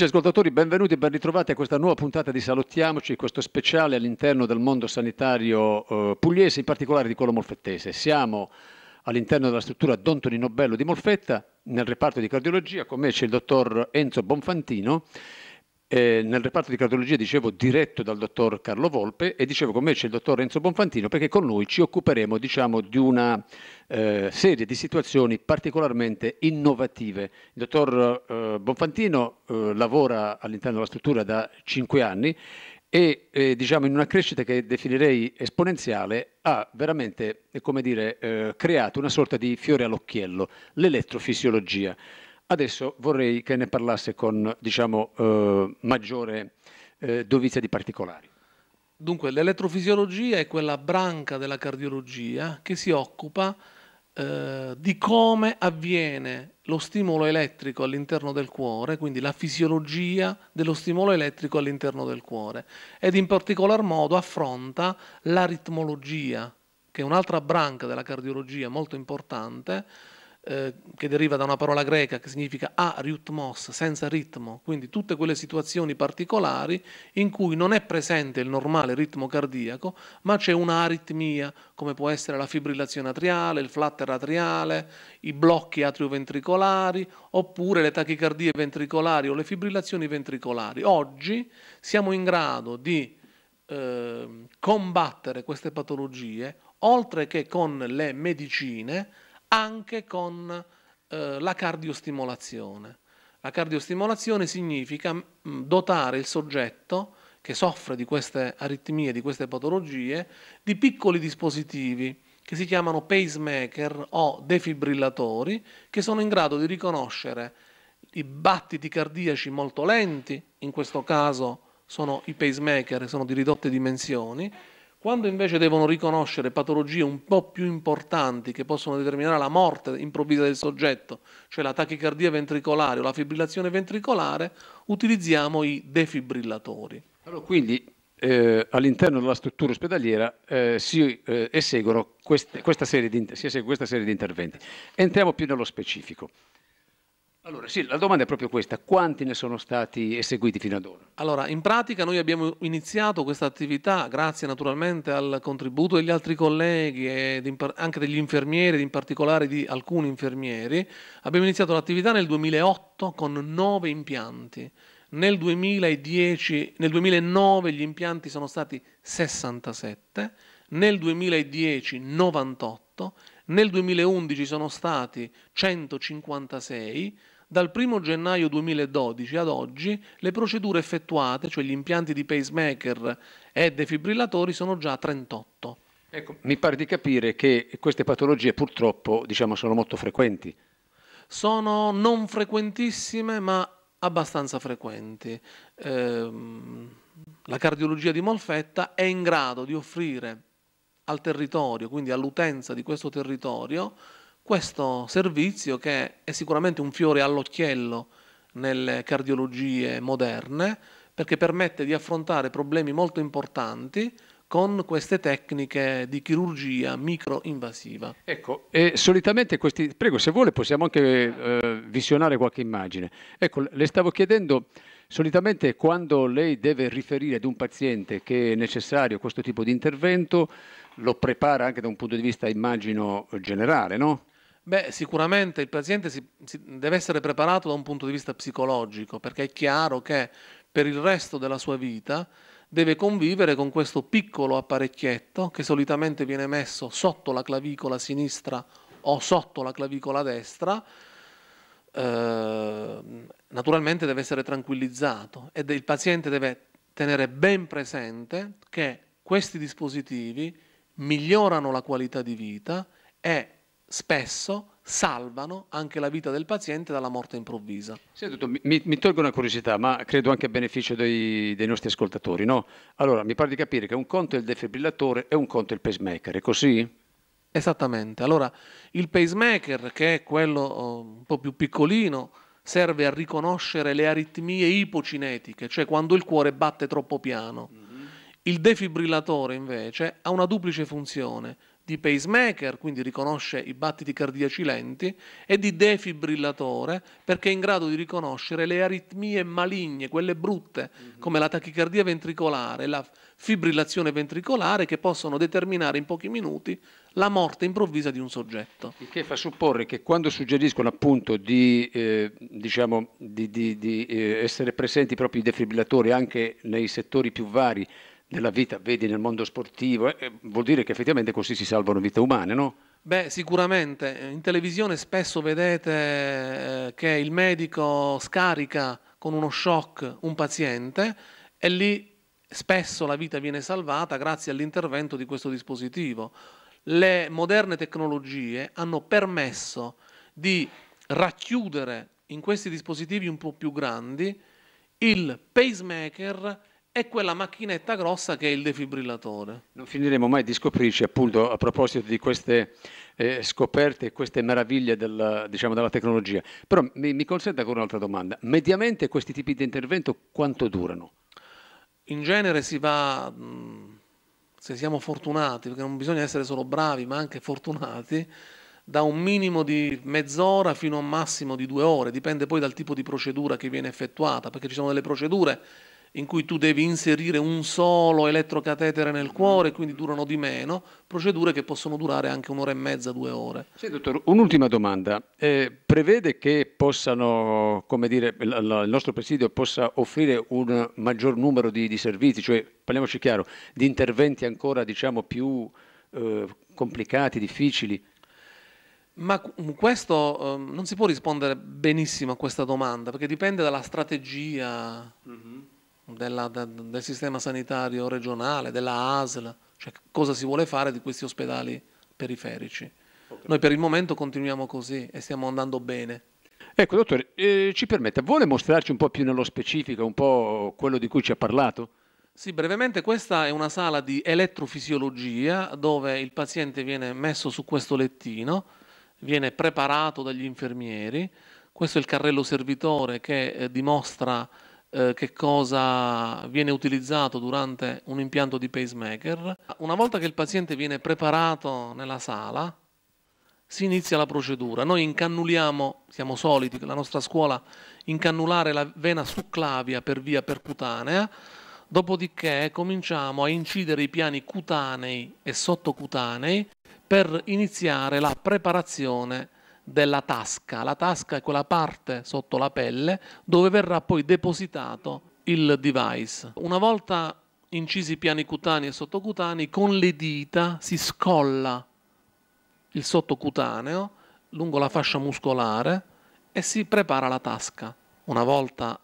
Amici ascoltatori, benvenuti e ben ritrovati a questa nuova puntata di Salottiamoci, questo speciale all'interno del mondo sanitario eh, pugliese, in particolare di quello molfettese. Siamo all'interno della struttura Don Tonino Bello di Molfetta, nel reparto di cardiologia, con me c'è il dottor Enzo Bonfantino, eh, nel reparto di cardiologia, dicevo, diretto dal dottor Carlo Volpe e dicevo con me c'è il dottor Enzo Bonfantino perché con lui ci occuperemo, diciamo, di una eh, serie di situazioni particolarmente innovative. Il dottor eh, Bonfantino eh, lavora all'interno della struttura da cinque anni e eh, diciamo in una crescita che definirei esponenziale ha veramente come dire, eh, creato una sorta di fiore all'occhiello, l'elettrofisiologia. Adesso vorrei che ne parlasse con diciamo, eh, maggiore eh, dovizia di particolari. Dunque, l'elettrofisiologia è quella branca della cardiologia che si occupa eh, di come avviene lo stimolo elettrico all'interno del cuore, quindi la fisiologia dello stimolo elettrico all'interno del cuore ed in particolar modo affronta l'aritmologia, che è un'altra branca della cardiologia molto importante, eh, che deriva da una parola greca che significa a ritmos, senza ritmo, quindi tutte quelle situazioni particolari in cui non è presente il normale ritmo cardiaco, ma c'è un'aritmia, come può essere la fibrillazione atriale, il flutter atriale, i blocchi atrioventricolari, oppure le tachicardie ventricolari o le fibrillazioni ventricolari. Oggi siamo in grado di eh, combattere queste patologie oltre che con le medicine anche con eh, la cardiostimolazione. La cardiostimolazione significa dotare il soggetto che soffre di queste aritmie, di queste patologie, di piccoli dispositivi che si chiamano pacemaker o defibrillatori, che sono in grado di riconoscere i battiti cardiaci molto lenti, in questo caso sono i pacemaker, sono di ridotte dimensioni, quando invece devono riconoscere patologie un po' più importanti che possono determinare la morte improvvisa del soggetto, cioè la tachicardia ventricolare o la fibrillazione ventricolare, utilizziamo i defibrillatori. Allora, quindi eh, all'interno della struttura ospedaliera eh, si, eh, queste, questa di, si esegue questa serie di interventi. Entriamo più nello specifico. Allora, sì, la domanda è proprio questa. Quanti ne sono stati eseguiti fino ad ora? Allora, in pratica noi abbiamo iniziato questa attività grazie naturalmente al contributo degli altri colleghi e anche degli infermieri, in particolare di alcuni infermieri. Abbiamo iniziato l'attività nel 2008 con nove impianti. Nel, 2010, nel 2009 gli impianti sono stati 67, nel 2010 98, nel 2011 sono stati 156, dal 1 gennaio 2012 ad oggi le procedure effettuate, cioè gli impianti di pacemaker e defibrillatori, sono già 38. Ecco, mi pare di capire che queste patologie purtroppo diciamo, sono molto frequenti. Sono non frequentissime ma abbastanza frequenti. Ehm, la cardiologia di Molfetta è in grado di offrire al territorio, quindi all'utenza di questo territorio, questo servizio che è sicuramente un fiore all'occhiello nelle cardiologie moderne perché permette di affrontare problemi molto importanti con queste tecniche di chirurgia microinvasiva. Ecco, e solitamente questi, prego se vuole possiamo anche eh, visionare qualche immagine. Ecco, le stavo chiedendo, solitamente quando lei deve riferire ad un paziente che è necessario questo tipo di intervento, lo prepara anche da un punto di vista, immagino, generale, no? Beh, sicuramente il paziente si, si deve essere preparato da un punto di vista psicologico, perché è chiaro che per il resto della sua vita deve convivere con questo piccolo apparecchietto che solitamente viene messo sotto la clavicola sinistra o sotto la clavicola destra. Ehm, naturalmente deve essere tranquillizzato e il paziente deve tenere ben presente che questi dispositivi migliorano la qualità di vita e spesso salvano anche la vita del paziente dalla morte improvvisa. Sì, tutto, mi, mi, tolgo una curiosità, ma credo anche a beneficio dei, dei nostri ascoltatori. No? Allora, mi pare di capire che un conto è il defibrillatore e un conto è il pacemaker, è così? Esattamente. Allora, il pacemaker, che è quello oh, un po' più piccolino, serve a riconoscere le aritmie ipocinetiche, cioè quando il cuore batte troppo piano. Mm-hmm. Il defibrillatore, invece, ha una duplice funzione di pacemaker, quindi riconosce i battiti cardiaci lenti, e di defibrillatore perché è in grado di riconoscere le aritmie maligne, quelle brutte, mm -hmm. come la tachicardia ventricolare, la fibrillazione ventricolare, che possono determinare in pochi minuti la morte improvvisa di un soggetto. Il che fa supporre che quando suggeriscono appunto di, eh, diciamo, di, di, di eh, essere presenti proprio i defibrillatori anche nei settori più vari, nella vita, vedi nel mondo sportivo, eh, vuol dire che effettivamente così si salvano vite umane, no? Beh, sicuramente. In televisione spesso vedete eh, che il medico scarica con uno shock un paziente e lì spesso la vita viene salvata grazie all'intervento di questo dispositivo. Le moderne tecnologie hanno permesso di racchiudere in questi dispositivi un po' più grandi il pacemaker è quella macchinetta grossa che è il defibrillatore. Non finiremo mai di scoprirci, appunto, a proposito di queste eh, scoperte e queste meraviglie del, diciamo, della tecnologia. Però mi, mi consente ancora un'altra domanda. Mediamente questi tipi di intervento quanto durano? In genere si va, mh, mm, se siamo fortunati, perché non bisogna essere solo bravi, ma anche fortunati, da un minimo di mezz'ora fino a un massimo di due ore, dipende poi dal tipo di procedura che viene effettuata, perché ci sono delle procedure in cui tu devi inserire un solo elettrocatetere nel cuore, mm. quindi durano di meno, procedure che possono durare anche un'ora e mezza, due ore. Sì, dottor, un'ultima domanda. Eh, prevede che possano, dire, il nostro presidio possa offrire un maggior numero di, di servizi, cioè, parliamoci chiaro, di interventi ancora diciamo, più eh, complicati, difficili? Ma mm, questo eh, non si può rispondere benissimo a questa domanda, perché dipende dalla strategia. Mm della, del sistema sanitario regionale, della ASL, cioè cosa si vuole fare di questi ospedali periferici. Okay. Noi per il momento continuiamo così e stiamo andando bene. Ecco, dottore, eh, ci permetta, vuole mostrarci un po' più nello specifico, un po' quello di cui ci ha parlato? Sì, brevemente questa è una sala di elettrofisiologia dove il paziente viene messo su questo lettino, viene preparato dagli infermieri, questo è il carrello servitore che eh, dimostra eh, che cosa viene utilizzato durante un impianto di pacemaker. Una volta che il paziente viene preparato nella sala, si inizia la procedura. Noi incannuliamo, siamo soliti, la nostra scuola, incannulare la vena succlavia per via percutanea, dopodiché cominciamo a incidere i piani cutanei e sottocutanei per iniziare la preparazione della tasca. La tasca è quella parte sotto la pelle dove verrà poi depositato il device. Una volta incisi i piani cutanei e sottocutanei, con le dita si scolla il sottocutaneo lungo la fascia muscolare e si prepara la tasca. Una volta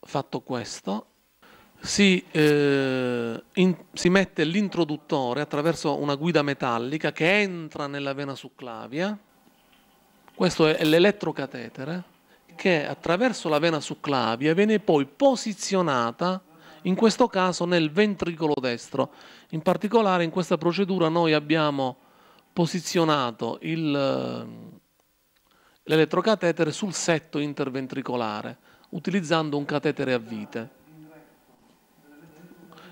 fatto questo, si, eh, in, si mette l'introduttore attraverso una guida metallica che entra nella vena succlavia questo è l'elettrocatetere che attraverso la vena succlavia viene poi posizionata in questo caso nel ventricolo destro. In particolare in questa procedura noi abbiamo posizionato l'elettrocatetere sul setto interventricolare utilizzando un catetere a vite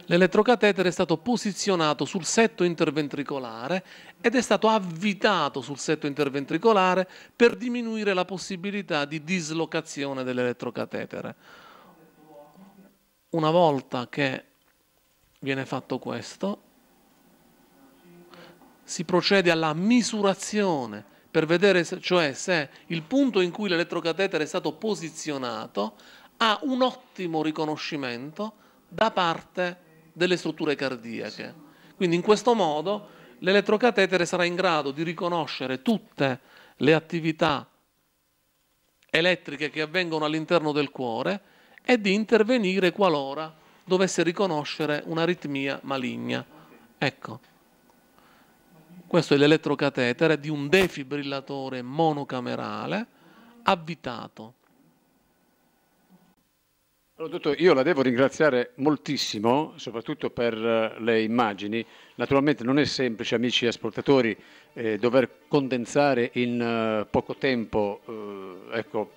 l'elettrocatetere è stato posizionato sul setto interventricolare ed è stato avvitato sul setto interventricolare per diminuire la possibilità di dislocazione dell'elettrocatetere. Una volta che viene fatto questo, si procede alla misurazione per vedere se, cioè se il punto in cui l'elettrocatetere è stato posizionato ha un ottimo riconoscimento da parte delle strutture cardiache. Quindi in questo modo l'elettrocatetere sarà in grado di riconoscere tutte le attività elettriche che avvengono all'interno del cuore e di intervenire qualora dovesse riconoscere un'aritmia maligna. Ecco, questo è l'elettrocatetere di un defibrillatore monocamerale avvitato. Allora, dottore, io la devo ringraziare moltissimo, soprattutto per eh, le immagini. Naturalmente non è semplice, amici ascoltatori, eh, dover condensare in uh, poco tempo eh, ecco,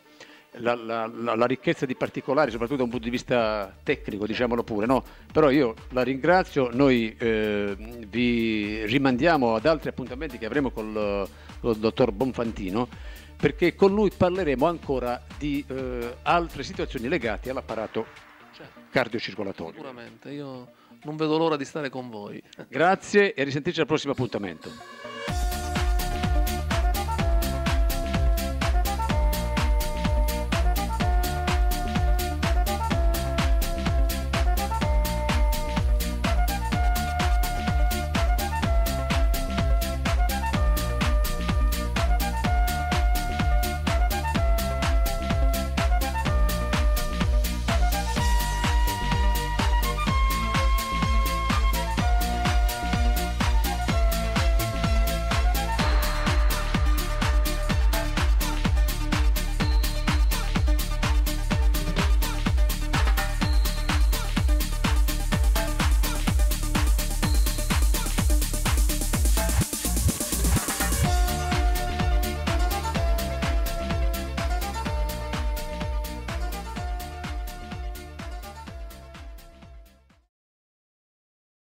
la, la, la, la, ricchezza di particolari, soprattutto da un punto di vista tecnico, diciamolo pure. No? Però io la ringrazio, noi eh, vi rimandiamo ad altri appuntamenti che avremo col, eh, col dottor Bonfantino perché con lui parleremo ancora di eh, altre situazioni legate all'apparato certo. cardiocircolatorio. Sicuramente, io non vedo l'ora di stare con voi. Grazie e risentirci al prossimo appuntamento.